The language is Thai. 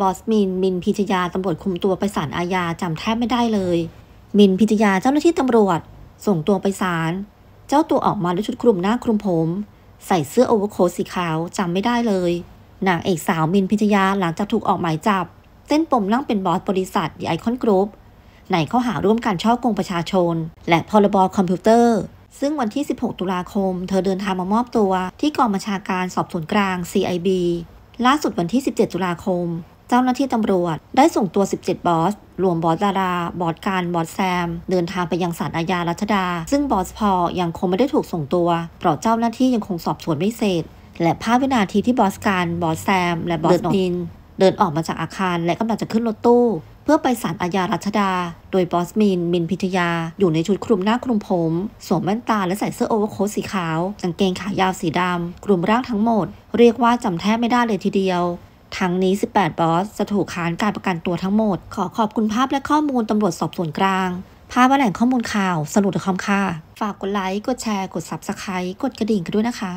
บอสมิน มินพิจยาตำรวจคุมตัวไปศาลอาญา จำแทบไม่ได้เลย มินพิจยาเจ้าหน้าที่ตำรวจ ส่งตัวไปศาล เจ้าตัวออกมาด้วยชุดคลุมหน้าคลุมผม ใส่เสื้อโอเวอร์โค้ทสีขาว จำไม่ได้เลย นางเอกสาวมินพิจยาหลังจากถูกออกหมายจับเส้นปมนั่งเป็นบอสบริษัทไอคอนกรุ๊ปในข้อหาร่วมการช่อกงประชาชน และพรบคอมพิวเตอร์ ซึ่งวันที่ 16 ตุลาคม เธอเดินทางมามอบตัวที่กองบัญชาการสอบสวนกลาง CIB ล่าสุดวันที่ 17 ตุลาคมเจ้าหน้าที่ตำรวจ ได้ส่งตัว 17 บอส รวมบอสดารา บอสการบอส แซม เดินทางไปยังศาลอาญารัชดา ซึ่งบอสพอ ยังคงไม่ได้ถูกส่งตัวเพราะเจ้าหน้าที่ยังคงสอบสวนไม่เสร็จ และภาพวินาทีที่บอสการบอสแซม และบอสนินเดินออกมาจากอาคารและกำลังจะขึ้นรถตู้ เพื่อไปศาลอาญารัชดา โดยบอสมิน มินพิทยา อยู่ในชุดคลุมหน้าคลุมผม สวมแว่นตาและใส่เสื้อโอเวอร์โค้ทสีขาวกางเกงขายาวสีดำกลุ่มร่างทั้งหมด เรียกว่าจำแทบไม่ได้เลยทีเดียวทั้งนี้ 18 บอส จะถูกค้านการประกันตัวทั้งหมด ขอขอบคุณภาพและข้อมูลตำรวจสอบสวนกลาง ภาพและแหล่งข้อมูลข่าวสนุปคอมค่ะ ฝากกดไลค์ กดแชร์ กด Subscribe กดกระดิ่งกันด้วยนะคะ